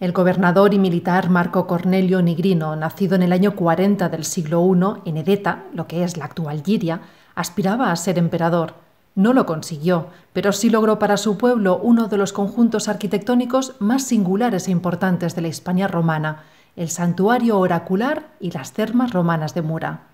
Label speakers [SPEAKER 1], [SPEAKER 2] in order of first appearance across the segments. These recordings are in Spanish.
[SPEAKER 1] El gobernador y militar Marco Cornelio Nigrino, nacido en el año 40 del siglo I en Edeta, lo que es la actual Giria, aspiraba a ser emperador. No lo consiguió, pero sí logró para su pueblo uno de los conjuntos arquitectónicos más singulares e importantes de la Hispania romana, el santuario oracular y las termas romanas de Mura.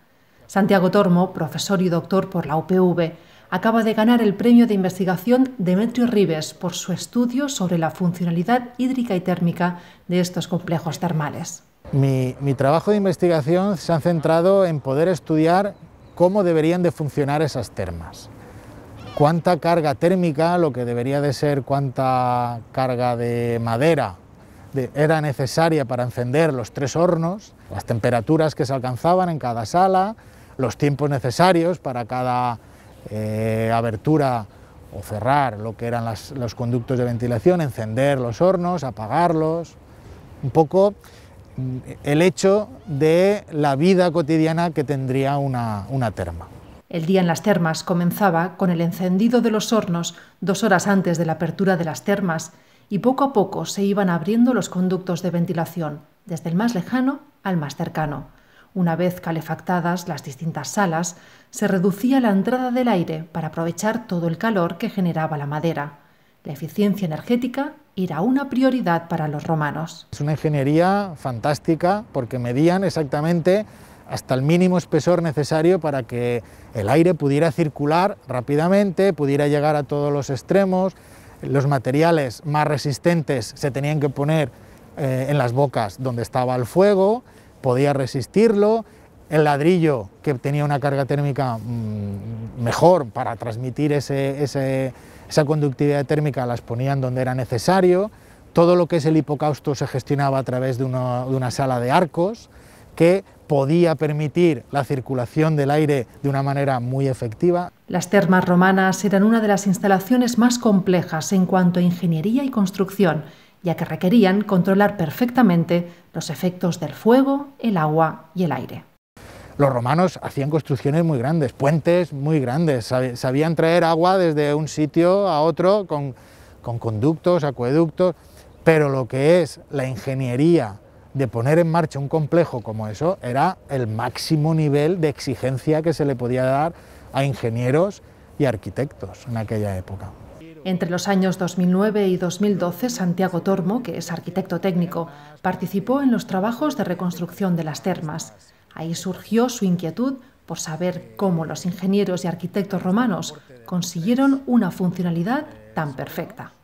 [SPEAKER 1] Santiago Tormo, profesor y doctor por la UPV, acaba de ganar el premio de investigación Demetrio Rives por su estudio sobre la funcionalidad hídrica y térmica de estos complejos termales.
[SPEAKER 2] Mi, trabajo de investigación se ha centrado en poder estudiar cómo deberían de funcionar esas termas. Cuánta carga térmica, lo que debería de ser cuánta carga de madera era necesaria para encender los tres hornos, las temperaturas que se alcanzaban en cada sala, los tiempos necesarios para cada eh, abertura o cerrar lo que eran los conductos de ventilación, encender los hornos, apagarlos, un poco mm, el hecho de la vida cotidiana que tendría una terma.
[SPEAKER 1] El día en las termas comenzaba con el encendido de los hornos dos horas antes de la apertura de las termas y poco a poco se iban abriendo los conductos de ventilación, desde el más lejano al más cercano. Una vez calefactadas las distintas salas, se reducía la entrada del aire para aprovechar todo el calor que generaba la madera. La eficiencia energética era una prioridad para los romanos.
[SPEAKER 2] Es una ingeniería fantástica porque medían exactamente hasta el mínimo espesor necesario para que el aire pudiera circular rápidamente, pudiera llegar a todos los extremos. Los materiales más resistentes se tenían que poner eh, en las bocas donde estaba el fuego podía resistirlo, el ladrillo que tenía una carga térmica mm, mejor para transmitir esa conductividad térmica las ponían donde era necesario, todo lo que es el hipocausto se gestionaba a través de una sala de arcos que podía permitir la circulación del aire de una manera muy efectiva.
[SPEAKER 1] Las termas romanas eran una de las instalaciones más complejas en cuanto a ingeniería y construcción ya que requerían controlar perfectamente los efectos del fuego, el agua y el aire.
[SPEAKER 2] Los romanos hacían construcciones muy grandes, puentes muy grandes, sabían traer agua desde un sitio a otro con, con conductos, acueductos, pero lo que es la ingeniería de poner en marcha un complejo como eso era el máximo nivel de exigencia que se le podía dar a ingenieros y arquitectos en aquella época.
[SPEAKER 1] Entre los años 2009 y 2012, Santiago Tormo, que es arquitecto técnico, participó en los trabajos de reconstrucción de las termas. Ahí surgió su inquietud por saber cómo los ingenieros y arquitectos romanos consiguieron una funcionalidad tan
[SPEAKER 2] perfecta.